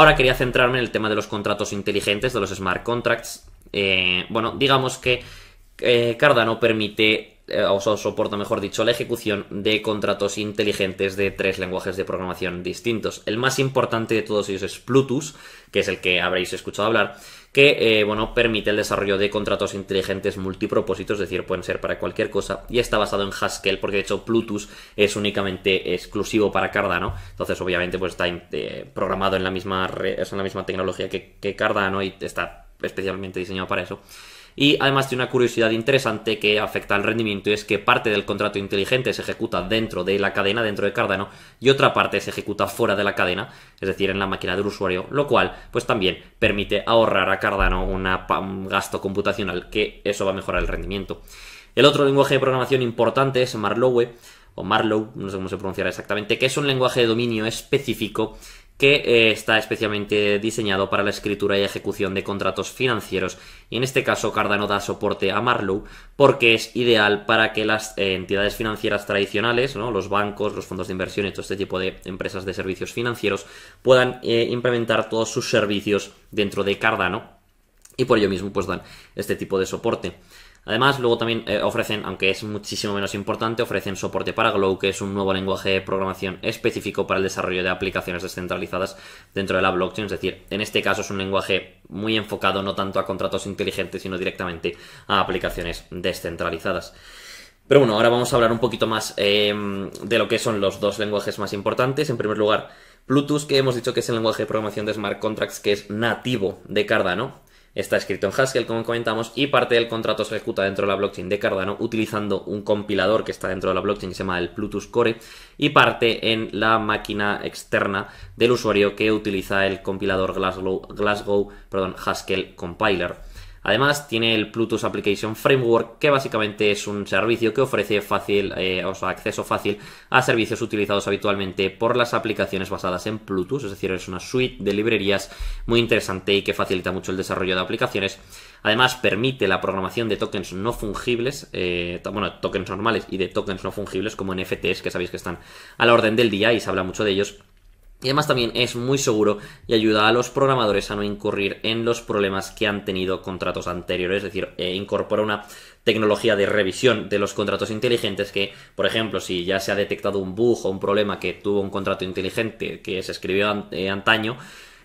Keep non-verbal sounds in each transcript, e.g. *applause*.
Ahora quería centrarme en el tema de los contratos inteligentes, de los smart contracts. Eh, bueno, digamos que eh, Cardano permite eh, o soporta, mejor dicho, la ejecución de contratos inteligentes de tres lenguajes de programación distintos. El más importante de todos ellos es Plutus, que es el que habréis escuchado hablar, que eh, bueno, permite el desarrollo de contratos inteligentes multipropósitos, es decir, pueden ser para cualquier cosa, y está basado en Haskell, porque de hecho Plutus es únicamente exclusivo para Cardano, entonces obviamente pues está programado en la misma, en la misma tecnología que, que Cardano y está especialmente diseñado para eso. Y además tiene una curiosidad interesante que afecta al rendimiento y es que parte del contrato inteligente se ejecuta dentro de la cadena, dentro de Cardano, y otra parte se ejecuta fuera de la cadena, es decir, en la máquina del usuario, lo cual pues también permite ahorrar a Cardano un gasto computacional que eso va a mejorar el rendimiento. El otro lenguaje de programación importante es Marlowe, o Marlowe, no sé cómo se pronunciará exactamente, que es un lenguaje de dominio específico que eh, está especialmente diseñado para la escritura y ejecución de contratos financieros y en este caso Cardano da soporte a Marlowe porque es ideal para que las eh, entidades financieras tradicionales, los bancos, los fondos de inversión y todo este tipo de empresas de servicios financieros puedan eh, implementar todos sus servicios dentro de Cardano y por ello mismo pues dan este tipo de soporte. Además, luego también eh, ofrecen, aunque es muchísimo menos importante, ofrecen soporte para Glow, que es un nuevo lenguaje de programación específico para el desarrollo de aplicaciones descentralizadas dentro de la blockchain. Es decir, en este caso es un lenguaje muy enfocado no tanto a contratos inteligentes, sino directamente a aplicaciones descentralizadas. Pero bueno, ahora vamos a hablar un poquito más eh, de lo que son los dos lenguajes más importantes. En primer lugar, Bluetooth, que hemos dicho que es el lenguaje de programación de smart contracts que es nativo de Cardano. Está escrito en Haskell, como comentamos, y parte del contrato se ejecuta dentro de la blockchain de Cardano utilizando un compilador que está dentro de la blockchain que se llama el Plutus Core y parte en la máquina externa del usuario que utiliza el compilador Glasgow, Haskell Compiler. Además, tiene el Plutus Application Framework, que básicamente es un servicio que ofrece fácil, eh, o acceso fácil a servicios utilizados habitualmente por las aplicaciones basadas en Plutus, es decir, es una suite de librerías muy interesante y que facilita mucho el desarrollo de aplicaciones. Además, permite la programación de tokens no fungibles, eh, bueno, tokens normales y de tokens no fungibles como NFTs, que sabéis que están a la orden del día y se habla mucho de ellos y además también es muy seguro y ayuda a los programadores a no incurrir en los problemas que han tenido contratos anteriores, es decir, eh, incorpora una tecnología de revisión de los contratos inteligentes que, por ejemplo, si ya se ha detectado un bug o un problema que tuvo un contrato inteligente que se escribió eh, antaño,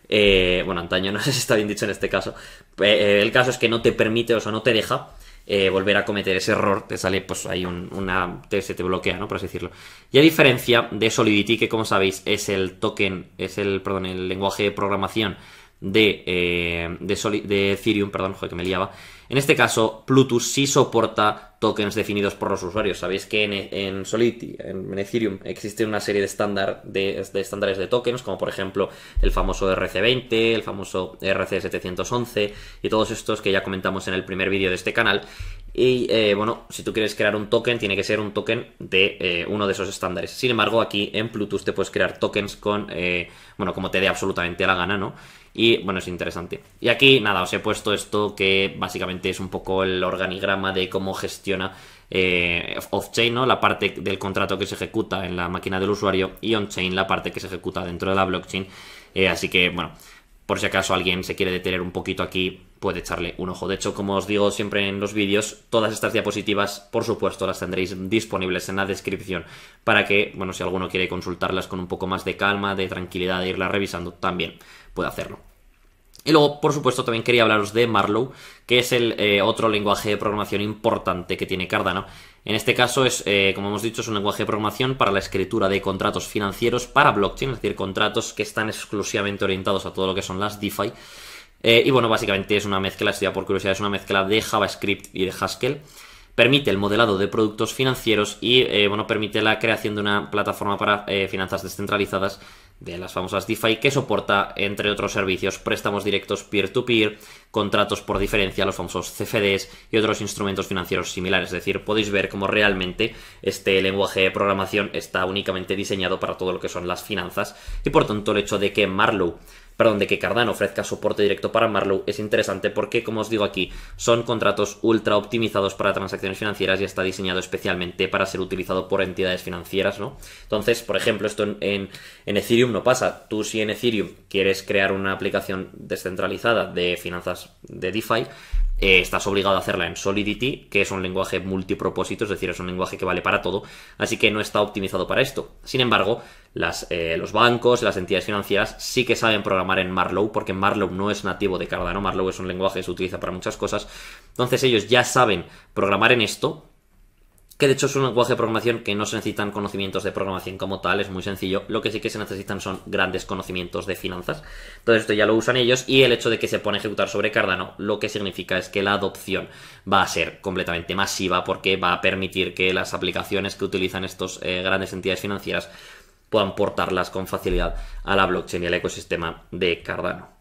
eh, bueno, antaño *laughs* no sé si está bien dicho en este caso, el caso es que no te permite, o sea, no te deja eh, volver a cometer ese error, te sale pues hay un, una... Te, se te bloquea, ¿no? Por así decirlo. Y a diferencia de Solidity, que como sabéis es el token, es el, perdón, el lenguaje de programación de, eh, de, Ethereum, perdón, joder, que me liaba. En este caso, Plutus sí soporta tokens definidos por los usuarios. Sabéis que en, en Solidity, en, Ethereum, existe una serie de, estándar de, estándares de tokens, como por ejemplo el famoso RC20, el famoso RC711 y todos estos que ya comentamos en el primer vídeo de este canal. Y eh, bueno, si tú quieres crear un token, tiene que ser un token de eh, uno de esos estándares. Sin embargo, aquí en Plutus te puedes crear tokens con, bueno, como te dé absolutamente la gana, ¿no? Y bueno, es interesante. Y aquí, nada, os he puesto esto que básicamente es un poco el organigrama de cómo gestiona eh, off-chain, ¿no? La parte del contrato que se ejecuta en la máquina del usuario y on-chain, la parte que se ejecuta dentro de la blockchain. Eh, así que, bueno, por si acaso alguien se quiere detener un poquito aquí, puede echarle un ojo. De hecho, como os digo siempre en los vídeos, todas estas diapositivas, por supuesto, las tendréis disponibles en la descripción para que, bueno, si alguno quiere consultarlas con un poco más de calma, de tranquilidad, de irlas revisando, también puede hacerlo. Y luego, por supuesto, también quería hablaros de Marlow, que es el eh, otro lenguaje de programación importante que tiene Cardano. En este caso es, eh, como hemos dicho, es un lenguaje de programación para la escritura de contratos financieros para blockchain, es decir, contratos que están exclusivamente orientados a todo lo que son las DeFi. Eh, y bueno, básicamente es una mezcla, ya por curiosidad, es una mezcla de JavaScript y de Haskell. Permite el modelado de productos financieros y, bueno, permite la creación de una plataforma para finanzas descentralizadas de las famosas DeFi que soporta, entre otros servicios, préstamos directos peer-to-peer, contratos por diferencia, los famosos CFDs y otros instrumentos financieros similares. Es decir, podéis ver cómo realmente este lenguaje de programación está únicamente diseñado para todo lo que son las finanzas y por tanto el hecho de que Marlowe perdón, de que Cardano ofrezca soporte directo para Marlow es interesante porque, como os digo aquí, son contratos ultra optimizados para transacciones financieras y está diseñado especialmente para ser utilizado por entidades financieras, ¿no? Entonces, por ejemplo, esto en, en, en Ethereum no pasa. Tú si en Ethereum quieres crear una aplicación descentralizada de finanzas de DeFi, eh, estás obligado a hacerla en Solidity, que es un lenguaje multipropósito, es decir, es un lenguaje que vale para todo, así que no está optimizado para esto. Sin embargo, las, eh, los bancos, las entidades financieras sí que saben programar en Marlowe, porque Marlowe no es nativo de Cardano, Marlowe es un lenguaje que se utiliza para muchas cosas, entonces ellos ya saben programar en esto, que de hecho es un lenguaje de programación que no se necesitan conocimientos de programación como tal, es muy sencillo. Lo que sí que se necesitan son grandes conocimientos de finanzas. Entonces esto ya lo usan ellos y el hecho de que se pone a ejecutar sobre Cardano lo que significa es que la adopción va a ser completamente masiva porque va a permitir que las aplicaciones que utilizan estas eh, grandes entidades financieras puedan portarlas con facilidad a la blockchain y al ecosistema de Cardano.